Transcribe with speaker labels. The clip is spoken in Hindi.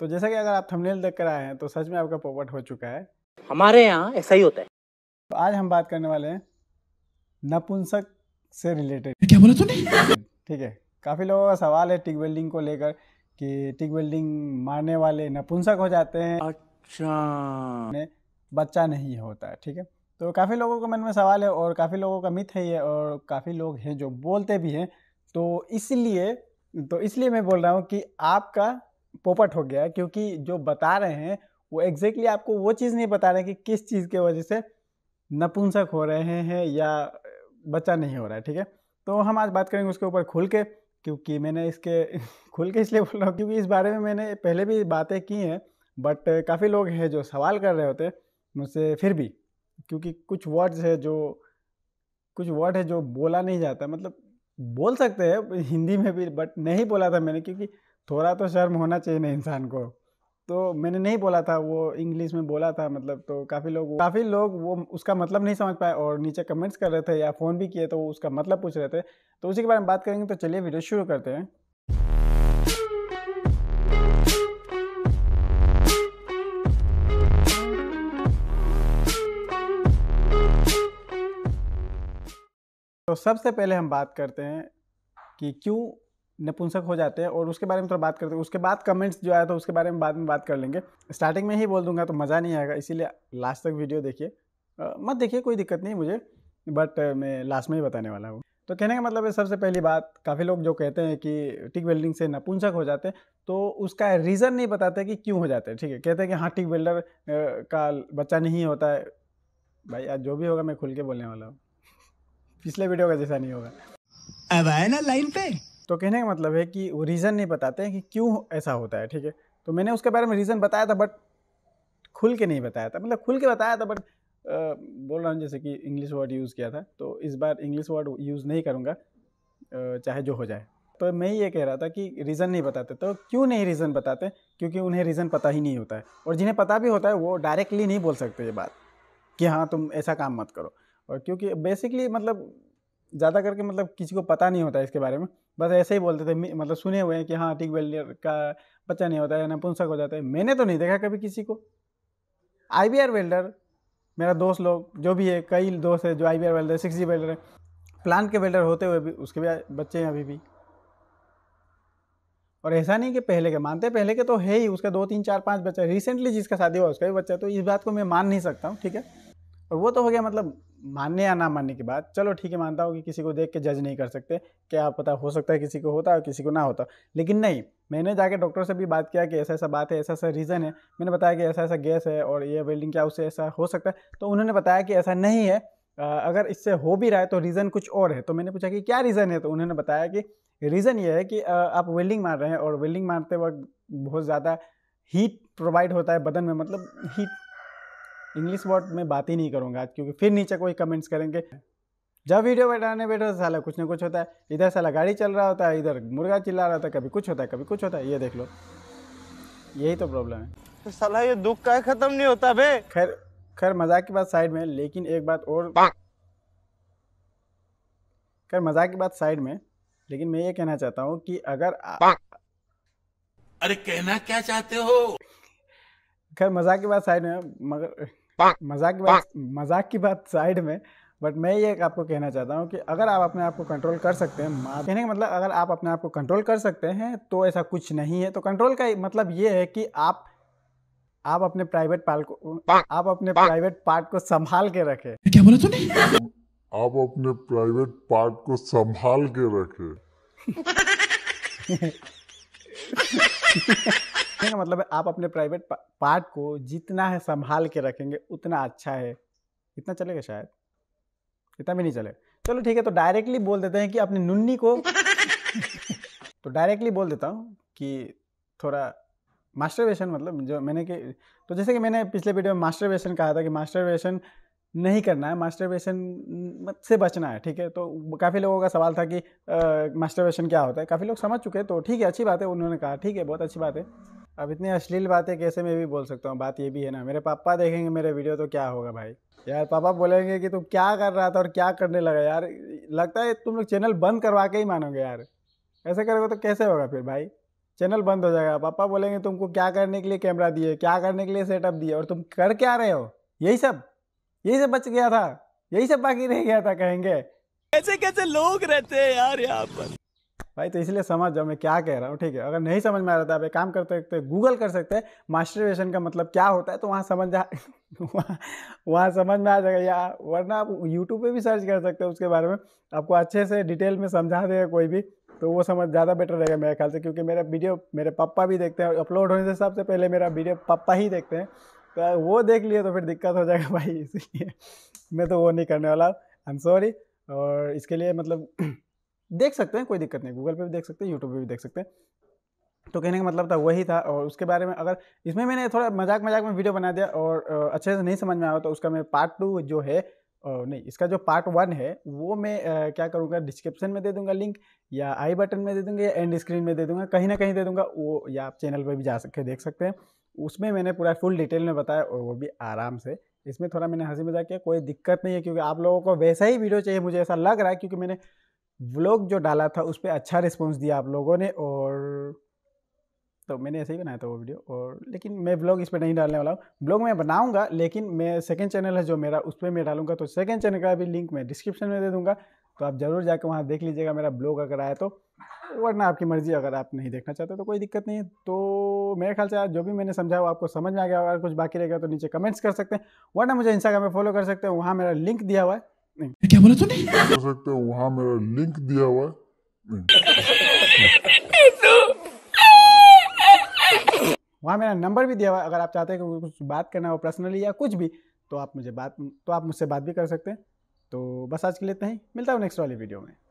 Speaker 1: तो जैसा कि अगर आप थंबनेल देख कर आए हैं तो सच में आपका पोपट हो चुका है हमारे यहाँ ऐसा ही होता है तो आज हम बात करने वाले हैं नपुंसक से रिलेटेड क्या बोला तूने ठीक है काफ़ी लोगों का सवाल है टिक वेल्डिंग को लेकर कि टिक वेल्डिंग मारने वाले नपुंसक हो जाते हैं अच्छा बच्चा नहीं होता है ठीक है तो काफ़ी लोगों के मन में सवाल है और काफ़ी लोगों का मिथ है ये और काफ़ी लोग हैं जो बोलते भी हैं तो इसलिए तो इसलिए मैं बोल रहा हूँ कि आपका पोपट हो गया क्योंकि जो बता रहे हैं वो एग्जैक्टली exactly आपको वो चीज़ नहीं बता रहे हैं कि किस चीज़ के वजह से नपुंसक हो रहे हैं या बच्चा नहीं हो रहा है ठीक है तो हम आज बात करेंगे उसके ऊपर खुल के क्योंकि मैंने इसके खुल के इसलिए बोल रहा हूँ क्योंकि इस बारे में मैंने पहले भी बातें की हैं बट काफ़ी लोग हैं जो सवाल कर रहे होते मुझसे फिर भी क्योंकि कुछ वर्ड्स है जो कुछ वर्ड है जो बोला नहीं जाता मतलब बोल सकते हैं हिंदी में भी बट नहीं बोला था मैंने क्योंकि थोड़ा तो शर्म होना चाहिए ना इंसान को तो मैंने नहीं बोला था वो इंग्लिश में बोला था मतलब तो काफ़ी लोग काफ़ी लोग वो उसका मतलब नहीं समझ पाए और नीचे कमेंट्स कर रहे थे या फ़ोन भी किए तो वो उसका मतलब पूछ रहे थे तो उसी के बारे में बात करेंगे तो चलिए वीडियो शुरू करते हैं तो सबसे पहले हम बात करते हैं कि क्यों नपुंसक हो जाते हैं और उसके बारे में थोड़ा तो बात करते हैं उसके बाद कमेंट्स जो आया तो उसके बारे में बाद में बात कर लेंगे स्टार्टिंग में ही बोल दूंगा तो मज़ा नहीं आएगा इसीलिए लास्ट तक वीडियो देखिए मत देखिए कोई दिक्कत नहीं मुझे बट मैं लास्ट में ही बताने वाला हूँ तो कहने का मतलब है सबसे पहली बात काफ़ी लोग जो कहते हैं कि टिक वेल्डिंग से नपुंसक हो जाते हैं तो उसका रीज़न नहीं बताते कि क्यों हो जाते हैं ठीक है कहते हैं कि हाँ टिक वेल्डर का बच्चा नहीं होता है भाई आज जो भी होगा मैं खुल के बोलने वाला हूँ पिछले वीडियो का जैसा नहीं होगा अब आए ना लाइन पे तो कहने का मतलब है कि वो रीज़न नहीं बताते हैं कि क्यों ऐसा होता है ठीक है तो मैंने उसके बारे में रीज़न बताया था बट खुल के नहीं बताया था मतलब खुल के बताया था बट बोल रहा हूँ जैसे कि इंग्लिश वर्ड यूज़ किया था तो इस बार इंग्लिश वर्ड यूज़ नहीं करूँगा चाहे जो हो जाए तो मैं ये कह रहा था कि रीज़न नहीं बताते तो क्यों नहीं रीज़न बताते क्योंकि उन्हें रीज़न पता ही नहीं होता है और जिन्हें पता भी होता है वो डायरेक्टली नहीं बोल सकते ये बात कि हाँ तुम ऐसा काम मत करो और क्योंकि बेसिकली मतलब ज़्यादा करके मतलब किसी को पता नहीं होता है इसके बारे में बस ऐसे ही बोलते थे मतलब सुने हुए हैं कि हाँ टिक वेल्डर का बच्चा नहीं होता है नपुंसक हो जाता है मैंने तो नहीं देखा कभी किसी को आई बी आर वेल्डर मेरा दोस्त लोग जो भी है कई दोस्त है जो I B R welder six G welder है प्लांट के वेल्डर होते हुए भी उसके भी बच्चे हैं अभी भी और ऐसा नहीं कि पहले के मानते पहले के तो है ही उसका दो तीन चार पाँच बच्चा रिसेंटली जिसका शादी हुआ उसका भी बच्चा तो इस बात को मैं मान नहीं सकता हूँ ठीक है और वो तो हो गया मतलब मानने या ना मानने की बात चलो ठीक है मानता हूँ कि किसी को देख के जज नहीं कर सकते क्या पता हो सकता है किसी को होता है किसी को ना होता लेकिन नहीं मैंने जाके डॉक्टर से भी बात किया कि ऐसा ऐसा बात है ऐसा ऐसा रीज़न है मैंने बताया कि ऐसा ऐसा गैस है और ये वेल्डिंग क्या उससे ऐसा हो सकता है तो उन्होंने बताया कि ऐसा नहीं है अगर इससे हो भी रहा है तो रीज़न कुछ और है तो मैंने पूछा कि क्या रीज़न है तो उन्होंने बताया कि रीज़न ये है कि आप वेल्डिंग मार रहे हैं और वेल्डिंग मारते वक्त बहुत ज़्यादा हीट प्रोवाइड होता है बदन में मतलब हीट इंग्लिश वर्ड में बात ही नहीं करूँगा आज क्योंकि फिर नीचे कोई कमेंट्स करेंगे जब वीडियो बैठाने बैठो तो साला कुछ ना कुछ होता है इधर साला गाड़ी चल रहा होता है इधर मुर्गा चिल्ला रहा होता है कभी कुछ होता है कभी कुछ होता है ये देख लो यही तो प्रॉब्लम है तो साला ये दुख का खत्म नहीं होता बे खैर खैर मजाक की बात साइड में लेकिन एक बात और खैर मजाक की बात साइड में लेकिन मैं ये कहना चाहता हूँ कि अगर आ... अरे कहना क्या चाहते हो खैर मजाक की बात साइड में मगर मजाक की बात मजाक की बात साइड में बट मैं ये आपको कहना चाहता हूँ कि अगर आप अपने आप को कंट्रोल कर सकते हैं कहने का मतलब अगर आप अपने आप को कंट्रोल कर सकते हैं तो ऐसा कुछ नहीं है तो कंट्रोल का मतलब ये है कि आप आप अपने प्राइवेट पार्ट को आप अपने प्राइवेट पार्ट को संभाल के रखे क्या बोला तूने आप अपने प्राइवेट पार्ट को संभाल के रखे रखने का मतलब है आप अपने प्राइवेट पार्ट को जितना है संभाल के रखेंगे उतना अच्छा है इतना चलेगा शायद इतना भी नहीं चलेगा चलो ठीक है तो डायरेक्टली बोल देते हैं कि अपनी नुन्नी को तो डायरेक्टली बोल देता हूँ कि थोड़ा मास्टर मतलब जो मैंने कि तो जैसे कि मैंने पिछले वीडियो में मास्टर कहा था कि मास्टरवेशन नहीं करना है मास्टरवेशन से बचना है ठीक है तो काफ़ी लोगों का सवाल था कि मास्टरवेशन क्या होता है काफ़ी लोग समझ चुके हैं तो ठीक है अच्छी बात है उन्होंने कहा ठीक है बहुत अच्छी बात है अब इतनी अश्लील बातें कैसे मैं भी बोल सकता हूँ बात ये भी है ना मेरे पापा देखेंगे मेरे वीडियो तो क्या होगा भाई यार पापा बोलेंगे कि तुम क्या कर रहा था और क्या करने लगा यार लगता है तुम लोग चैनल बंद करवा के ही मानोगे यार ऐसे करोगे तो कैसे होगा फिर भाई चैनल बंद हो जाएगा पापा बोलेंगे तुमको क्या करने के लिए कैमरा दिए क्या करने के लिए सेटअप दिए और तुम कर क्या रहे हो यही सब यही सब बच गया था यही सब बाकी रह गया था कहेंगे कैसे कैसे लोग रहते हैं यार यहाँ पर भाई तो इसलिए समझ जाओ मैं क्या कह रहा हूँ ठीक है अगर नहीं समझ में आ रहा था तो आप एक काम कर सकते हैं गूगल कर सकते हैं मास्टरवेशन का मतलब क्या होता है तो वहाँ समझ जा वहाँ समझ में आ जाएगा या वरना आप यूट्यूब पे भी सर्च कर सकते हो उसके बारे में आपको अच्छे से डिटेल में समझा देगा कोई भी तो वो समझ ज़्यादा बेटर रहेगा मेरे ख्याल से क्योंकि मेरा वीडियो मेरे पापा भी देखते हैं अपलोड होने से सबसे पहले मेरा वीडियो पापा ही देखते हैं तो वो देख लिए तो फिर दिक्कत हो जाएगा भाई इसलिए मैं तो वो नहीं करने वाला आई एम सॉरी और इसके लिए मतलब देख सकते हैं कोई दिक्कत नहीं गूगल पे भी देख सकते हैं यूट्यूब पे भी देख सकते हैं तो कहने का मतलब था वही था और उसके बारे में अगर इसमें मैंने थोड़ा मजाक मजाक में वीडियो बना दिया और अच्छे से नहीं समझ में आया तो उसका मैं पार्ट टू जो है नहीं इसका जो पार्ट वन है वो मैं क्या करूँगा डिस्क्रिप्शन में दे दूँगा लिंक या आई बटन में दे दूँगा या एंड स्क्रीन में दे दूँगा कहीं ना कहीं दे दूँगा वो या आप चैनल पर भी जा सकते देख सकते हैं उसमें मैंने पूरा फुल डिटेल में बताया और वो भी आराम से इसमें थोड़ा मैंने हंसी मजाक किया कोई दिक्कत नहीं है क्योंकि आप लोगों को वैसा ही वीडियो चाहिए मुझे ऐसा लग रहा है क्योंकि मैंने व्लॉग जो डाला था उस पर अच्छा रिस्पॉन्स दिया आप लोगों ने और तो मैंने ऐसे ही बनाया था वो वीडियो और लेकिन मैं ब्लॉग इस पर नहीं डालने वाला हूँ ब्लॉग मैं बनाऊँगा लेकिन मैं सेकेंड चैनल है जो मेरा उस पर मैं डालूंगा तो सेकेंड चैनल का भी लिंक मैं डिस्क्रिप्शन में दे दूँगा तो आप ज़रूर जाकर वहाँ देख लीजिएगा मेरा ब्लॉग अगर आया तो वरना आपकी मर्ज़ी अगर आप नहीं देखना चाहते तो कोई दिक्कत नहीं है तो मेरे ख्याल से आज जो भी मैंने समझा वो आपको समझ में आ गया अगर कुछ बाकी रहेगा तो नीचे कमेंट्स कर सकते हैं वरना मुझे इंस्टाग्राम में फॉलो कर सकते हैं वहाँ मेरा लिंक दिया हुआ है नहीं क्या बोला तूने हो सकते है वहाँ मेरा लिंक दिया हुआ है वहाँ मेरा नंबर भी दिया हुआ अगर आप चाहते हैं कि कुछ बात करना हो पर्सनली या कुछ भी तो आप मुझे बात तो आप मुझसे बात भी कर सकते हैं तो बस आज के लिए इतना ही मिलता हूँ नेक्स्ट वाली वीडियो में